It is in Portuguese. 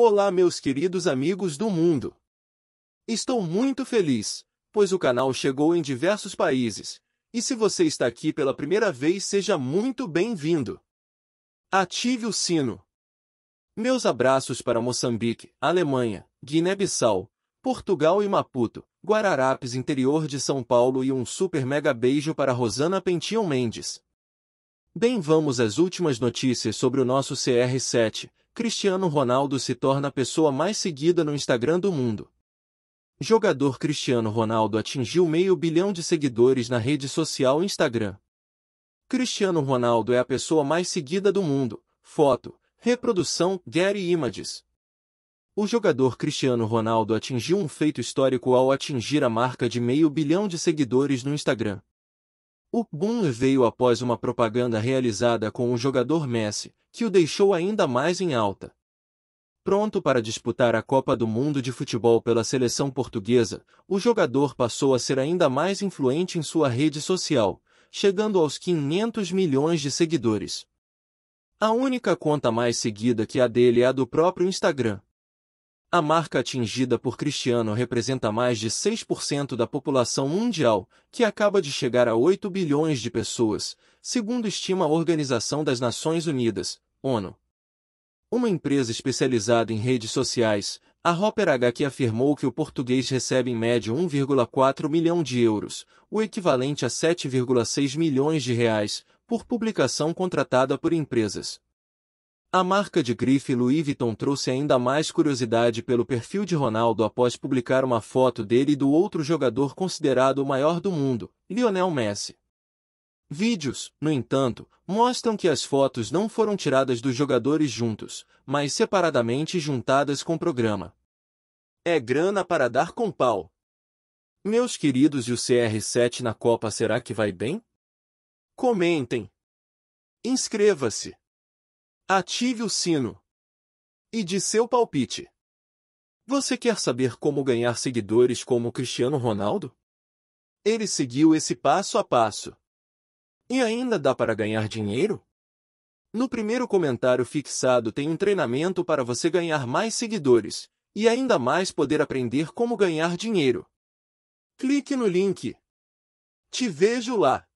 Olá, meus queridos amigos do mundo! Estou muito feliz, pois o canal chegou em diversos países, e se você está aqui pela primeira vez, seja muito bem-vindo. Ative o sino. Meus abraços para Moçambique, Alemanha, Guiné-Bissau, Portugal e Maputo, Guararapes, interior de São Paulo e um super mega beijo para Rosana Pentinho Mendes. Bem, vamos às últimas notícias sobre o nosso CR7, Cristiano Ronaldo se torna a pessoa mais seguida no Instagram do mundo. Jogador Cristiano Ronaldo atingiu meio bilhão de seguidores na rede social Instagram. Cristiano Ronaldo é a pessoa mais seguida do mundo. Foto, reprodução, Getty Images. O jogador Cristiano Ronaldo atingiu um feito histórico ao atingir a marca de meio bilhão de seguidores no Instagram. O boom veio após uma propaganda realizada com o jogador Messi, que o deixou ainda mais em alta. Pronto para disputar a Copa do Mundo de Futebol pela seleção portuguesa, o jogador passou a ser ainda mais influente em sua rede social, chegando aos 500 milhões de seguidores. A única conta mais seguida que a dele é a do próprio Instagram. A marca atingida por Cristiano representa mais de 6% da população mundial, que acaba de chegar a 8 bilhões de pessoas, segundo estima a Organização das Nações Unidas, ONU. Uma empresa especializada em redes sociais, a Hopper HQ afirmou que o português recebe em média 1,4 milhão de euros, o equivalente a 7,6 milhões de reais, por publicação contratada por empresas. A marca de grife Louis Vuitton trouxe ainda mais curiosidade pelo perfil de Ronaldo após publicar uma foto dele e do outro jogador considerado o maior do mundo, Lionel Messi. Vídeos, no entanto, mostram que as fotos não foram tiradas dos jogadores juntos, mas separadamente juntadas com o programa. É grana para dar com pau. Meus queridos, e o CR7 na Copa será que vai bem? Comentem. Inscreva-se. Ative o sino. E de seu palpite. Você quer saber como ganhar seguidores como Cristiano Ronaldo? Ele seguiu esse passo a passo. E ainda dá para ganhar dinheiro? No primeiro comentário fixado tem um treinamento para você ganhar mais seguidores e ainda mais poder aprender como ganhar dinheiro. Clique no link. Te vejo lá!